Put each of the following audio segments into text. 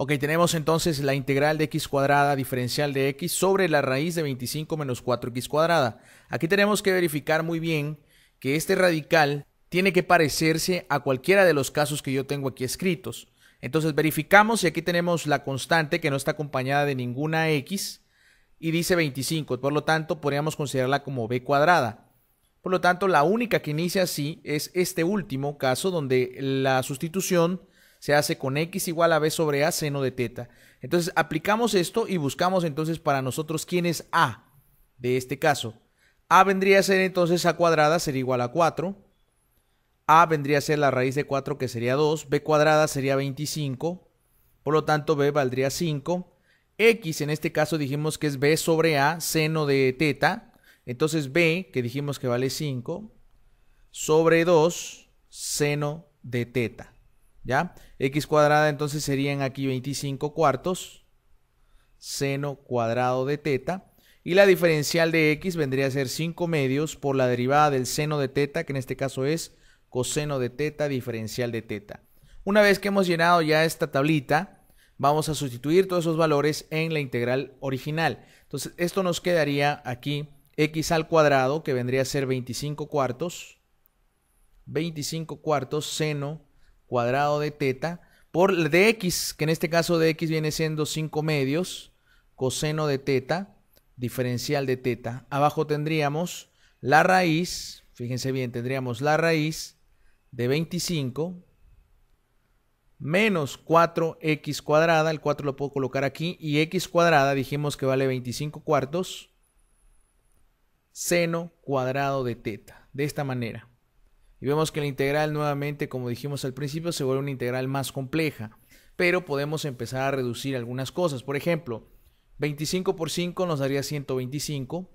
Ok, tenemos entonces la integral de x cuadrada diferencial de x sobre la raíz de 25 menos 4x cuadrada. Aquí tenemos que verificar muy bien que este radical tiene que parecerse a cualquiera de los casos que yo tengo aquí escritos. Entonces verificamos y aquí tenemos la constante que no está acompañada de ninguna x y dice 25, por lo tanto podríamos considerarla como b cuadrada. Por lo tanto, la única que inicia así es este último caso donde la sustitución se hace con x igual a b sobre a seno de teta. Entonces aplicamos esto y buscamos entonces para nosotros quién es a de este caso. a vendría a ser entonces a cuadrada sería igual a 4. a vendría a ser la raíz de 4 que sería 2. b cuadrada sería 25. Por lo tanto b valdría 5. x en este caso dijimos que es b sobre a seno de teta. Entonces b que dijimos que vale 5 sobre 2 seno de teta. ¿Ya? X cuadrada entonces serían aquí 25 cuartos, seno cuadrado de teta. Y la diferencial de X vendría a ser 5 medios por la derivada del seno de teta, que en este caso es coseno de teta diferencial de teta. Una vez que hemos llenado ya esta tablita, vamos a sustituir todos esos valores en la integral original. Entonces, esto nos quedaría aquí x al cuadrado, que vendría a ser 25 cuartos, 25 cuartos seno cuadrado de teta por dx, que en este caso dx viene siendo 5 medios, coseno de teta, diferencial de teta. Abajo tendríamos la raíz, fíjense bien, tendríamos la raíz de 25 menos 4x cuadrada, el 4 lo puedo colocar aquí, y x cuadrada dijimos que vale 25 cuartos, seno cuadrado de teta, de esta manera. Y vemos que la integral nuevamente, como dijimos al principio, se vuelve una integral más compleja. Pero podemos empezar a reducir algunas cosas. Por ejemplo, 25 por 5 nos daría 125.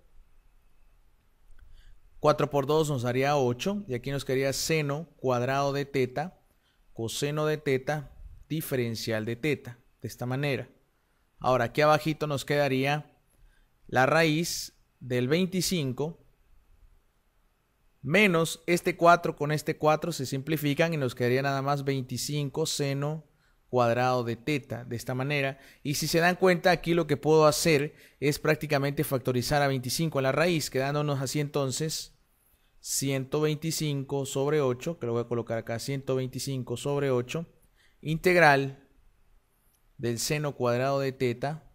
4 por 2 nos daría 8. Y aquí nos quedaría seno cuadrado de teta, coseno de teta, diferencial de teta. De esta manera. Ahora, aquí abajito nos quedaría la raíz del 25 menos este 4 con este 4 se simplifican y nos quedaría nada más 25 seno cuadrado de teta de esta manera y si se dan cuenta aquí lo que puedo hacer es prácticamente factorizar a 25 a la raíz quedándonos así entonces 125 sobre 8 que lo voy a colocar acá 125 sobre 8 integral del seno cuadrado de teta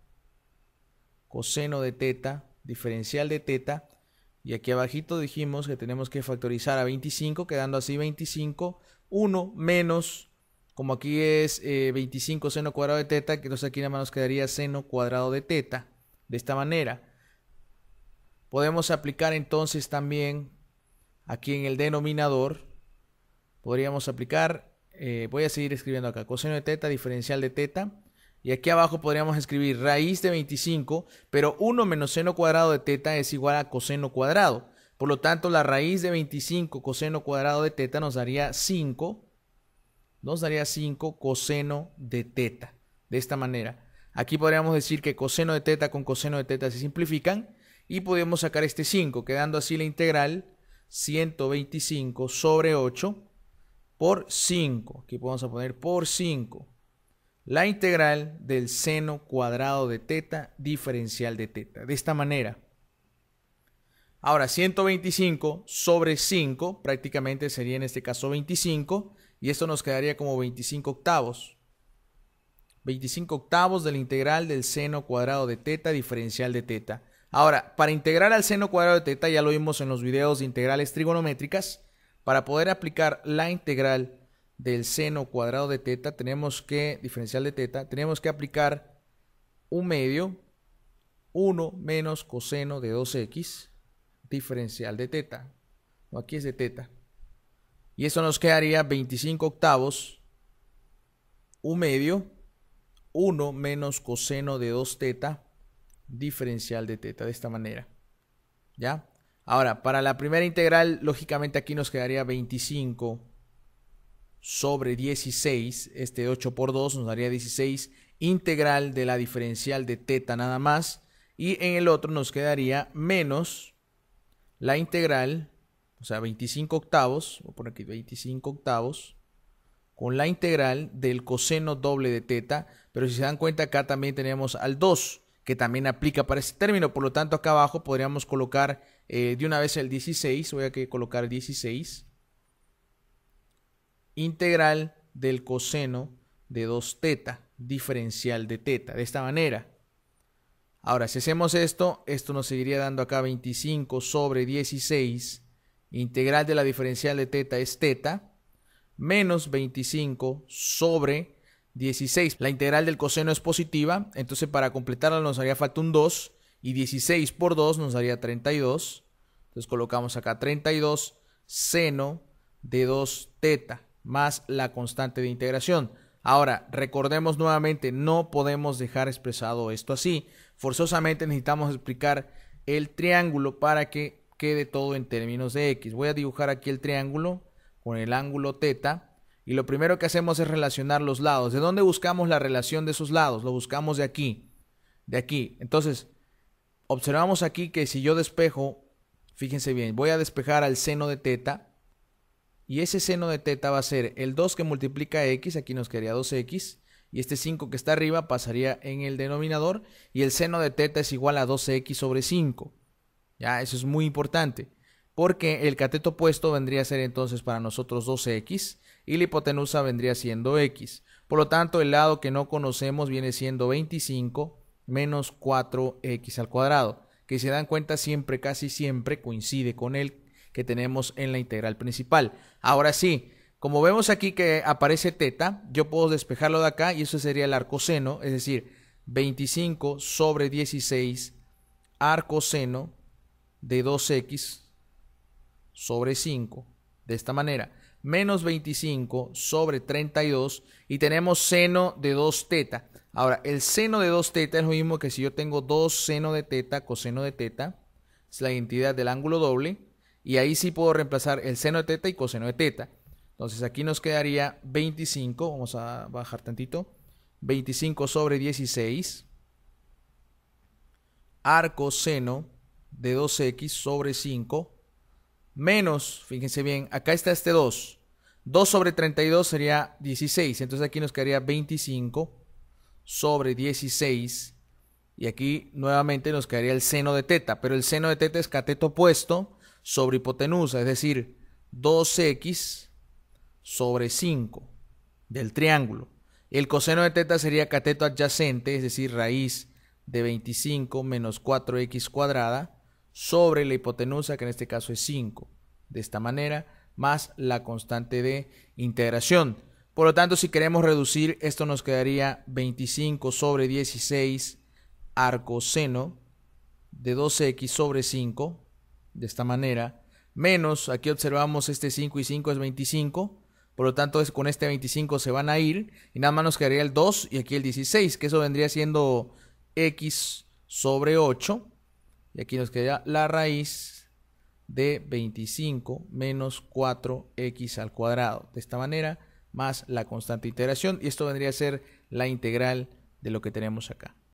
coseno de teta diferencial de teta y aquí abajito dijimos que tenemos que factorizar a 25, quedando así 25, 1 menos, como aquí es 25 eh, seno cuadrado de teta, que entonces aquí nada más nos quedaría seno cuadrado de teta, de esta manera. Podemos aplicar entonces también aquí en el denominador, podríamos aplicar, eh, voy a seguir escribiendo acá, coseno de teta, diferencial de teta, y aquí abajo podríamos escribir raíz de 25, pero 1 menos seno cuadrado de teta es igual a coseno cuadrado. Por lo tanto, la raíz de 25 coseno cuadrado de teta nos daría 5. Nos daría 5 coseno de teta. De esta manera. Aquí podríamos decir que coseno de teta con coseno de teta se simplifican. Y podemos sacar este 5, quedando así la integral 125 sobre 8 por 5. Aquí podemos poner por 5 la integral del seno cuadrado de teta diferencial de teta. De esta manera. Ahora, 125 sobre 5, prácticamente sería en este caso 25, y esto nos quedaría como 25 octavos. 25 octavos de la integral del seno cuadrado de teta diferencial de teta. Ahora, para integrar al seno cuadrado de teta, ya lo vimos en los videos de integrales trigonométricas, para poder aplicar la integral del seno cuadrado de teta, tenemos que, diferencial de teta, tenemos que aplicar un medio, 1 menos coseno de 2x, diferencial de teta. o aquí es de teta. Y eso nos quedaría 25 octavos, un medio, 1 menos coseno de 2 teta, diferencial de teta, de esta manera. ¿Ya? Ahora, para la primera integral, lógicamente aquí nos quedaría 25 sobre 16, este 8 por 2 nos daría 16 integral de la diferencial de teta nada más. Y en el otro nos quedaría menos la integral, o sea, 25 octavos, voy a poner aquí 25 octavos, con la integral del coseno doble de teta. Pero si se dan cuenta, acá también tenemos al 2, que también aplica para ese término. Por lo tanto, acá abajo podríamos colocar eh, de una vez el 16, voy a que colocar 16 integral del coseno de 2 teta, diferencial de teta, de esta manera. Ahora, si hacemos esto, esto nos seguiría dando acá 25 sobre 16, integral de la diferencial de teta es teta, menos 25 sobre 16. La integral del coseno es positiva, entonces para completarla nos haría falta un 2, y 16 por 2 nos daría 32. Entonces colocamos acá 32 seno de 2 teta más la constante de integración. Ahora, recordemos nuevamente, no podemos dejar expresado esto así. Forzosamente necesitamos explicar el triángulo para que quede todo en términos de x. Voy a dibujar aquí el triángulo con el ángulo teta. Y lo primero que hacemos es relacionar los lados. ¿De dónde buscamos la relación de esos lados? Lo buscamos de aquí. De aquí. Entonces, observamos aquí que si yo despejo, fíjense bien, voy a despejar al seno de teta y ese seno de teta va a ser el 2 que multiplica x, aquí nos quedaría 2x, y este 5 que está arriba pasaría en el denominador, y el seno de teta es igual a 12x sobre 5. Ya, eso es muy importante, porque el cateto opuesto vendría a ser entonces para nosotros 2 x y la hipotenusa vendría siendo x. Por lo tanto, el lado que no conocemos viene siendo 25 menos 4x al cuadrado, que si se dan cuenta siempre, casi siempre coincide con el que tenemos en la integral principal. Ahora sí, como vemos aquí que aparece teta, yo puedo despejarlo de acá y eso sería el arcoseno, es decir, 25 sobre 16 arcoseno de 2x sobre 5, de esta manera, menos 25 sobre 32 y tenemos seno de 2 teta. Ahora, el seno de 2 teta es lo mismo que si yo tengo 2 seno de teta, coseno de teta, es la identidad del ángulo doble, y ahí sí puedo reemplazar el seno de teta y coseno de teta. Entonces aquí nos quedaría 25, vamos a bajar tantito, 25 sobre 16, arco seno de 2x sobre 5, menos, fíjense bien, acá está este 2, 2 sobre 32 sería 16, entonces aquí nos quedaría 25 sobre 16, y aquí nuevamente nos quedaría el seno de teta, pero el seno de teta es cateto opuesto, sobre hipotenusa, es decir, 2x sobre 5 del triángulo. El coseno de teta sería cateto adyacente, es decir, raíz de 25 menos 4x cuadrada sobre la hipotenusa, que en este caso es 5. De esta manera, más la constante de integración. Por lo tanto, si queremos reducir, esto nos quedaría 25 sobre 16 arcoseno de 2x sobre 5 de esta manera, menos, aquí observamos este 5 y 5 es 25, por lo tanto con este 25 se van a ir y nada más nos quedaría el 2 y aquí el 16, que eso vendría siendo x sobre 8 y aquí nos quedaría la raíz de 25 menos 4x al cuadrado. De esta manera, más la constante integración y esto vendría a ser la integral de lo que tenemos acá.